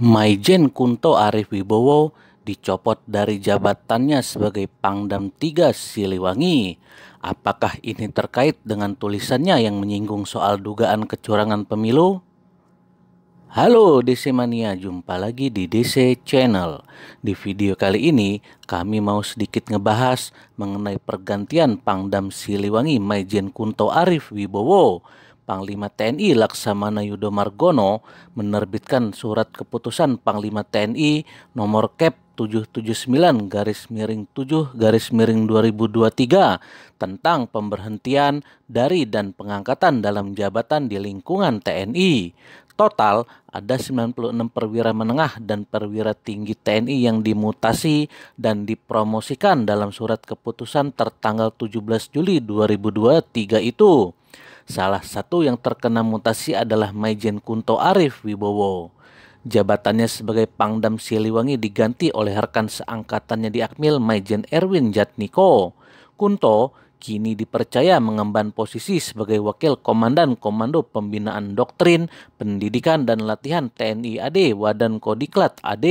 Maijen Kunto Arif Wibowo dicopot dari jabatannya sebagai Pangdam 3 Siliwangi. Apakah ini terkait dengan tulisannya yang menyinggung soal dugaan kecurangan pemilu? Halo DC Mania, jumpa lagi di DC Channel. Di video kali ini, kami mau sedikit ngebahas mengenai pergantian Pangdam Siliwangi Maijen Kunto Arif Wibowo Panglima TNI Laksamana Yudo Margono menerbitkan surat keputusan Panglima TNI nomor KEP 779 garis miring 7 garis miring 2023 tentang pemberhentian dari dan pengangkatan dalam jabatan di lingkungan TNI. Total ada 96 perwira menengah dan perwira tinggi TNI yang dimutasi dan dipromosikan dalam surat keputusan tertanggal 17 Juli 2023 itu. Salah satu yang terkena mutasi adalah Maijen Kunto Arif Wibowo. Jabatannya sebagai Pangdam Siliwangi diganti oleh rekan seangkatannya di Akmil Maijen Erwin Jatniko. Kunto kini dipercaya mengemban posisi sebagai Wakil Komandan Komando Pembinaan Doktrin, Pendidikan dan Latihan TNI AD Wadan Kodiklat AD,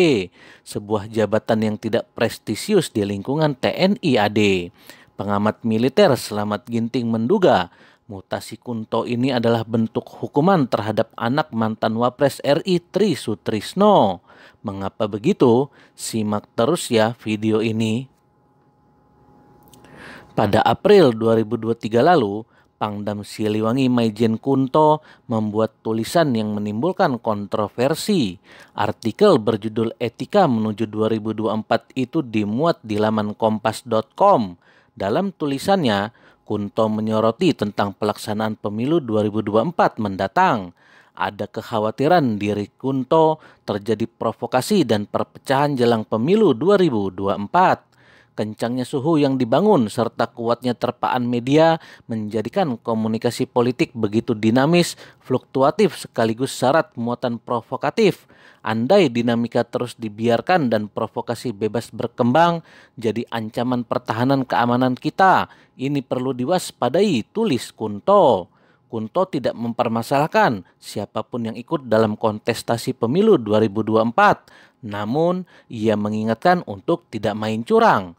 sebuah jabatan yang tidak prestisius di lingkungan TNI AD. Pengamat militer Selamat Ginting menduga Mutasi Kunto ini adalah bentuk hukuman terhadap anak mantan Wapres RI Tri Sutrisno. Mengapa begitu? Simak terus ya video ini. Pada April 2023 lalu, Pangdam Siliwangi Maijen Kunto membuat tulisan yang menimbulkan kontroversi. Artikel berjudul Etika Menuju 2024 itu dimuat di laman kompas.com. Dalam tulisannya, Kunto menyoroti tentang pelaksanaan pemilu 2024 mendatang. Ada kekhawatiran diri Kunto terjadi provokasi dan perpecahan jelang pemilu 2024. Kencangnya suhu yang dibangun serta kuatnya terpaan media menjadikan komunikasi politik begitu dinamis, fluktuatif sekaligus syarat muatan provokatif. Andai dinamika terus dibiarkan dan provokasi bebas berkembang jadi ancaman pertahanan keamanan kita. Ini perlu diwaspadai, tulis Kunto. Kunto tidak mempermasalahkan siapapun yang ikut dalam kontestasi pemilu 2024. Namun, ia mengingatkan untuk tidak main curang.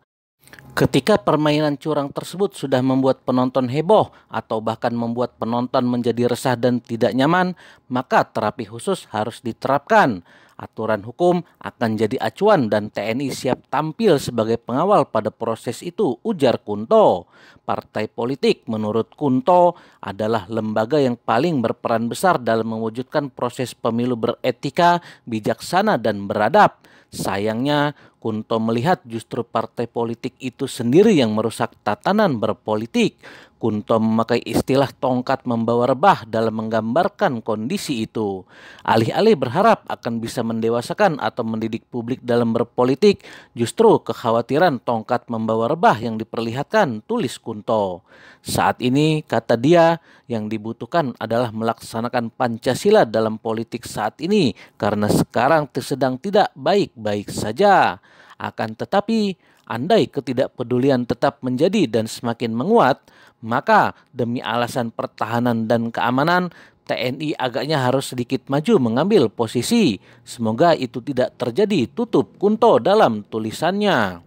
Ketika permainan curang tersebut sudah membuat penonton heboh atau bahkan membuat penonton menjadi resah dan tidak nyaman, maka terapi khusus harus diterapkan. Aturan hukum akan jadi acuan dan TNI siap tampil sebagai pengawal pada proses itu, ujar Kunto. Partai politik menurut Kunto adalah lembaga yang paling berperan besar dalam mewujudkan proses pemilu beretika, bijaksana, dan beradab. Sayangnya, Kunto melihat justru partai politik itu sendiri yang merusak tatanan berpolitik. Kunto memakai istilah tongkat membawa rebah dalam menggambarkan kondisi itu. Alih-alih berharap akan bisa mendewasakan atau mendidik publik dalam berpolitik, justru kekhawatiran tongkat membawa rebah yang diperlihatkan, tulis Kunto. Saat ini, kata dia, yang dibutuhkan adalah melaksanakan Pancasila dalam politik saat ini, karena sekarang sedang tidak baik-baik saja. Akan tetapi, andai ketidakpedulian tetap menjadi dan semakin menguat, maka demi alasan pertahanan dan keamanan, TNI agaknya harus sedikit maju mengambil posisi. Semoga itu tidak terjadi, tutup Kunto dalam tulisannya.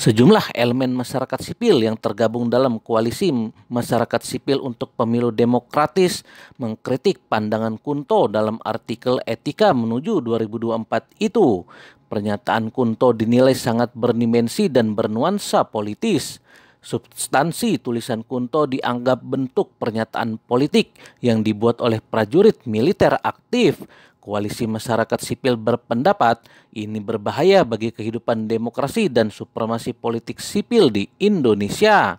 Sejumlah elemen masyarakat sipil yang tergabung dalam koalisi masyarakat sipil untuk pemilu demokratis mengkritik pandangan Kunto dalam artikel etika menuju 2024 itu. Pernyataan Kunto dinilai sangat berdimensi dan bernuansa politis. Substansi tulisan Kunto dianggap bentuk pernyataan politik yang dibuat oleh prajurit militer aktif. Koalisi masyarakat sipil berpendapat ini berbahaya bagi kehidupan demokrasi dan supremasi politik sipil di Indonesia.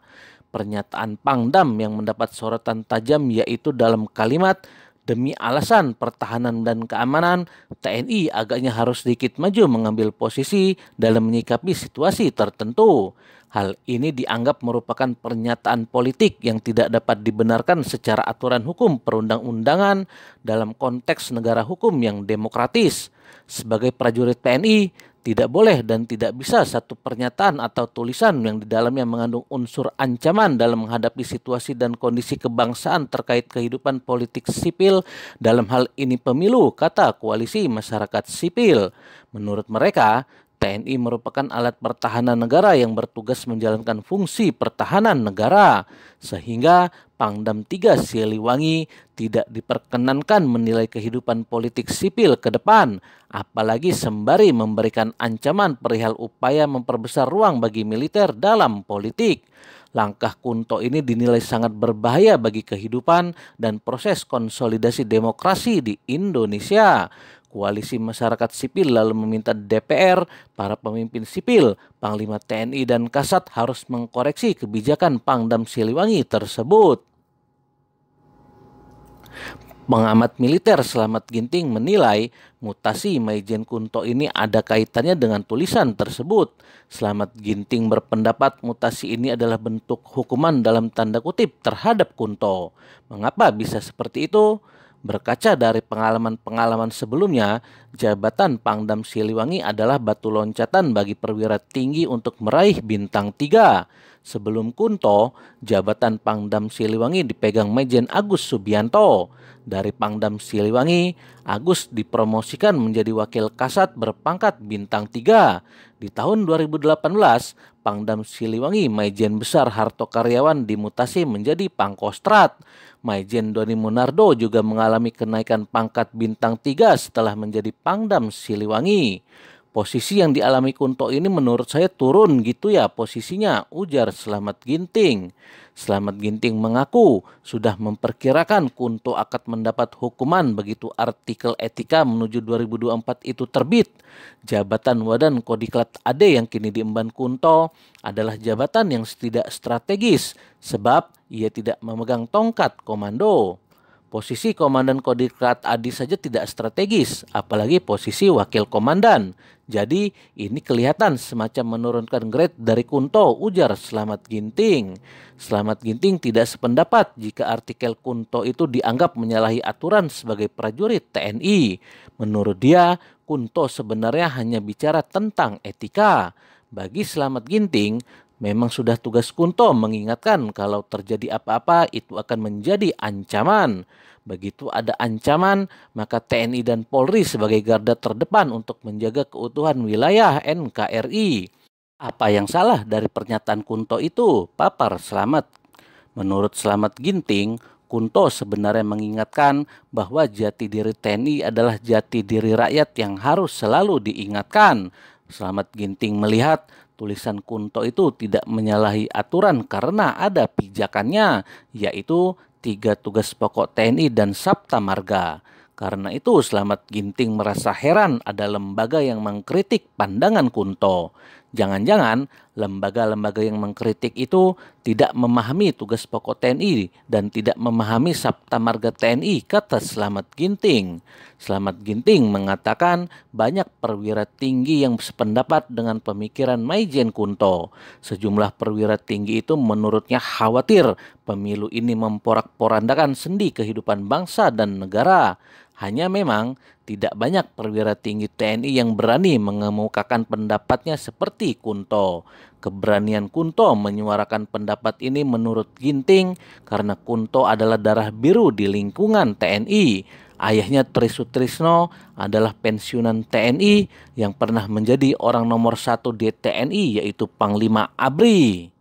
Pernyataan Pangdam yang mendapat sorotan tajam yaitu dalam kalimat Demi alasan pertahanan dan keamanan, TNI agaknya harus sedikit maju mengambil posisi dalam menyikapi situasi tertentu. Hal ini dianggap merupakan pernyataan politik yang tidak dapat dibenarkan secara aturan hukum perundang-undangan dalam konteks negara hukum yang demokratis. Sebagai prajurit TNI, tidak boleh dan tidak bisa satu pernyataan atau tulisan yang di dalamnya mengandung unsur ancaman dalam menghadapi situasi dan kondisi kebangsaan terkait kehidupan politik sipil dalam hal ini pemilu, kata koalisi masyarakat sipil. Menurut mereka, TNI merupakan alat pertahanan negara yang bertugas menjalankan fungsi pertahanan negara, sehingga Pangdam 3 Siliwangi tidak diperkenankan menilai kehidupan politik sipil ke depan, apalagi sembari memberikan ancaman perihal upaya memperbesar ruang bagi militer dalam politik. Langkah Kunto ini dinilai sangat berbahaya bagi kehidupan dan proses konsolidasi demokrasi di Indonesia. Koalisi Masyarakat Sipil lalu meminta DPR, para pemimpin sipil, Panglima TNI dan Kasat harus mengkoreksi kebijakan Pangdam Siliwangi tersebut. Pengamat militer Selamat Ginting menilai mutasi Maijen Kunto ini ada kaitannya dengan tulisan tersebut. Selamat Ginting berpendapat mutasi ini adalah bentuk hukuman dalam tanda kutip terhadap Kunto. Mengapa bisa seperti itu? Berkaca dari pengalaman-pengalaman sebelumnya, jabatan Pangdam Siliwangi adalah batu loncatan bagi perwira tinggi untuk meraih bintang tiga. Sebelum Kunto, jabatan Pangdam Siliwangi dipegang Majen Agus Subianto. Dari Pangdam Siliwangi, Agus dipromosikan menjadi wakil kasat berpangkat bintang 3. Di tahun 2018, Pangdam Siliwangi Majen Besar Harto Karyawan dimutasi menjadi Pangkostrat. Majen Doni Munardo juga mengalami kenaikan pangkat bintang 3 setelah menjadi Pangdam Siliwangi. Posisi yang dialami Kunto ini menurut saya turun gitu ya posisinya, ujar Selamat Ginting. Selamat Ginting mengaku sudah memperkirakan Kunto akan mendapat hukuman begitu artikel etika menuju 2024 itu terbit. Jabatan Wadan Kodiklat Ade yang kini diemban Kunto adalah jabatan yang tidak strategis sebab ia tidak memegang tongkat komando. Posisi Komandan Kodikrat Adi saja tidak strategis, apalagi posisi Wakil Komandan. Jadi ini kelihatan semacam menurunkan grade dari Kunto, ujar Selamat Ginting. Selamat Ginting tidak sependapat jika artikel Kunto itu dianggap menyalahi aturan sebagai prajurit TNI. Menurut dia, Kunto sebenarnya hanya bicara tentang etika. Bagi Selamat Ginting, Memang sudah tugas Kunto mengingatkan kalau terjadi apa-apa itu akan menjadi ancaman. Begitu ada ancaman, maka TNI dan Polri sebagai garda terdepan untuk menjaga keutuhan wilayah NKRI. Apa yang salah dari pernyataan Kunto itu? Papar Selamat. Menurut Selamat Ginting, Kunto sebenarnya mengingatkan bahwa jati diri TNI adalah jati diri rakyat yang harus selalu diingatkan. Selamat Ginting melihat tulisan Kunto itu tidak menyalahi aturan karena ada pijakannya, yaitu tiga tugas pokok TNI dan Sabta Marga. Karena itu Selamat Ginting merasa heran ada lembaga yang mengkritik pandangan Kunto. Jangan-jangan lembaga-lembaga yang mengkritik itu tidak memahami tugas pokok TNI dan tidak memahami sabta marga TNI, kata Selamat Ginting. Selamat Ginting mengatakan banyak perwira tinggi yang sependapat dengan pemikiran Maijen Kunto. Sejumlah perwira tinggi itu menurutnya khawatir pemilu ini memporak-porandakan sendi kehidupan bangsa dan negara. Hanya memang tidak banyak perwira tinggi TNI yang berani mengemukakan pendapatnya seperti Kunto. Keberanian Kunto menyuarakan pendapat ini menurut Ginting karena Kunto adalah darah biru di lingkungan TNI. Ayahnya Trisutrisno adalah pensiunan TNI yang pernah menjadi orang nomor satu di TNI yaitu Panglima Abri.